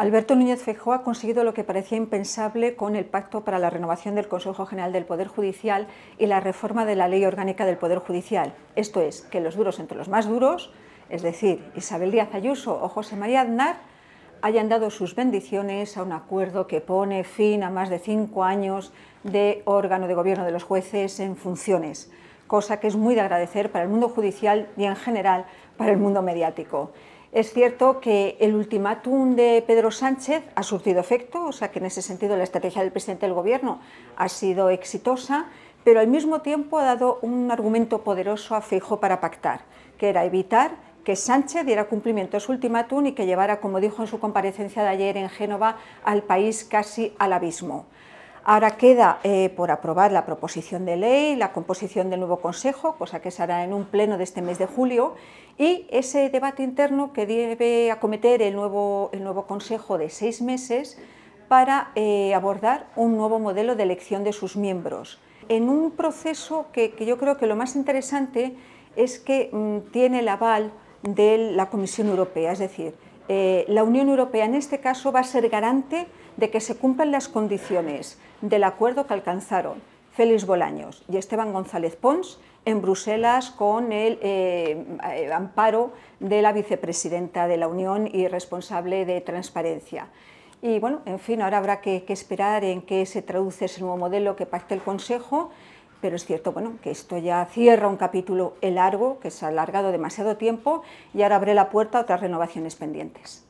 Alberto Núñez Feijóo ha conseguido lo que parecía impensable con el Pacto para la Renovación del Consejo General del Poder Judicial y la reforma de la Ley Orgánica del Poder Judicial. Esto es, que los duros entre los más duros, es decir, Isabel Díaz Ayuso o José María Aznar, hayan dado sus bendiciones a un acuerdo que pone fin a más de cinco años de órgano de gobierno de los jueces en funciones, cosa que es muy de agradecer para el mundo judicial y en general para el mundo mediático. Es cierto que el ultimátum de Pedro Sánchez ha surtido efecto, o sea que en ese sentido la estrategia del presidente del Gobierno ha sido exitosa, pero al mismo tiempo ha dado un argumento poderoso a Fijo para pactar, que era evitar que Sánchez diera cumplimiento a su ultimátum y que llevara, como dijo en su comparecencia de ayer en Génova, al país casi al abismo. Ahora queda eh, por aprobar la proposición de ley, la composición del nuevo Consejo, cosa que se hará en un pleno de este mes de julio, y ese debate interno que debe acometer el nuevo, Consejo de seis meses para eh, abordar un nuevo modelo de elección de sus miembros. En un proceso que, yo creo que lo más interesante es que mm, tiene el aval de la Comisión Europea, es decir, eh, la Unión Europea en este caso va a ser garante de que se cumplan las condiciones del acuerdo que alcanzaron Félix Bolaños y Esteban González Pons en Bruselas con el eh, eh, amparo de la vicepresidenta de la Unión y responsable de transparencia. Y bueno, en fin, ahora habrá que, esperar en qué se traduce ese nuevo modelo que pacte el Consejo pero es cierto bueno, que esto ya cierra un capítulo largo, que se ha alargado demasiado tiempo, y ahora abre la puerta a otras renovaciones pendientes.